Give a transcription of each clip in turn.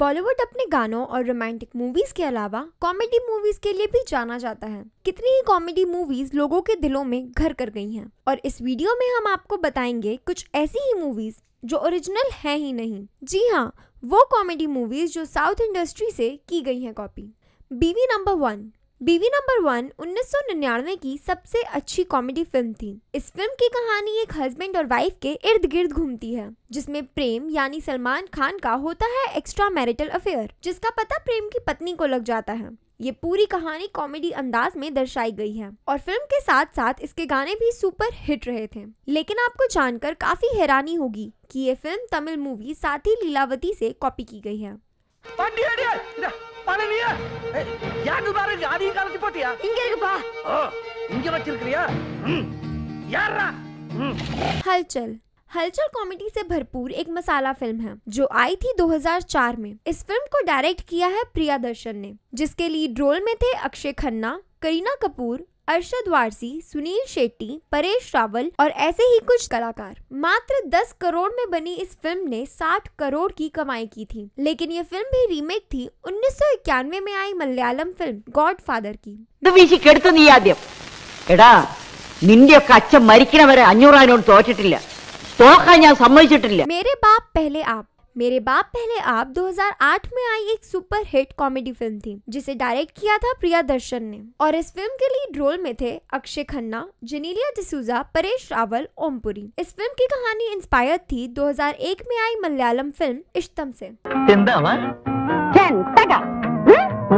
बॉलीवुड अपने गानों और रोमांटिक मूवीज के अलावा कॉमेडी मूवीज के लिए भी जाना जाता है कितनी ही कॉमेडी मूवीज लोगों के दिलों में घर कर गई हैं और इस वीडियो में हम आपको बताएंगे कुछ ऐसी ही मूवीज जो ओरिजिनल है ही नहीं जी हाँ वो कॉमेडी मूवीज जो साउथ इंडस्ट्री से की गई हैं copy Biwi number one Biwi number one उन्नीस की सबसे अच्छी कॉमेडी फिल्म थी इस फिल्म की कहानी एक हस्बैंड और वाइफ के इर्द गिर्द घूमती है जिसमें प्रेम यानी सलमान खान का होता है एक्स्ट्रा मैरिटल अफेयर जिसका पता प्रेम की पत्नी को लग जाता है ये पूरी कहानी कॉमेडी अंदाज में दर्शाई गई है और फिल्म के साथ साथ इसके गाने भी सुपर हिट रहे थे लेकिन आपको जानकर काफी हैरानी होगी कि ये फिल्म तमिल मूवी साथी लीलावती से कॉपी की गई है பழைய காலத்து போட்டியா இங்க இருக்குப்பா ஓ இங்க வச்சிருக்கியா யாரா हलचल हलचल कॉमेडी से भरपूर एक मसाला फिल्म है जो आई थी 2004 में इस फिल्म को डायरेक्ट किया है प्रिया दर्शन ने जिसके लीड रोल में थे अक्षय खन्ना करीना कपूर अरशद वारसी सुनील शेट्टी परेश रावल और ऐसे ही कुछ कलाकार मात्र 10 करोड़ में बनी इस फिल्म ने 60 करोड़ की कमाई की थी लेकिन ये फिल्म भी रीमेक थी उन्नीस में आई मलयालम फिल्म गॉड फादर की मेरे बाप पहले आप मेरे बाप पहले आप 2008 में आई एक सुपर हिट कॉमेडी फिल्म थी जिसे डायरेक्ट किया था प्रिया दर्शन ने और इस फिल्म के लीड रोल में थे अक्षय खन्ना जेनेलिया डिसूजा परेश रावल ओमपुरी इस फिल्म की कहानी इंस्पायर थी 2001 में आई मलयालम फिल्म इश्तम से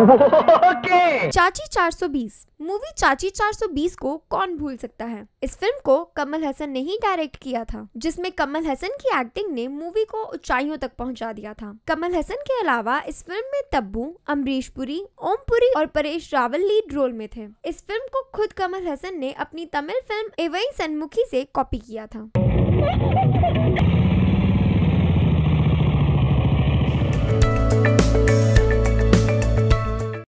चाची 420 मूवी चाची 420 को कौन भूल सकता है इस फिल्म को कमल हसन ने ही डायरेक्ट किया था जिसमें कमल हसन की एक्टिंग ने मूवी को ऊंचाइयों तक पहुंचा दिया था कमल हसन के अलावा इस फिल्म में तब्बू अमरीश पुरी ओम पुरी और परेश रावल लीड रोल में थे इस फिल्म को खुद कमल हसन ने अपनी तमिल फिल्म एवई सन्मुखी से कॉपी किया था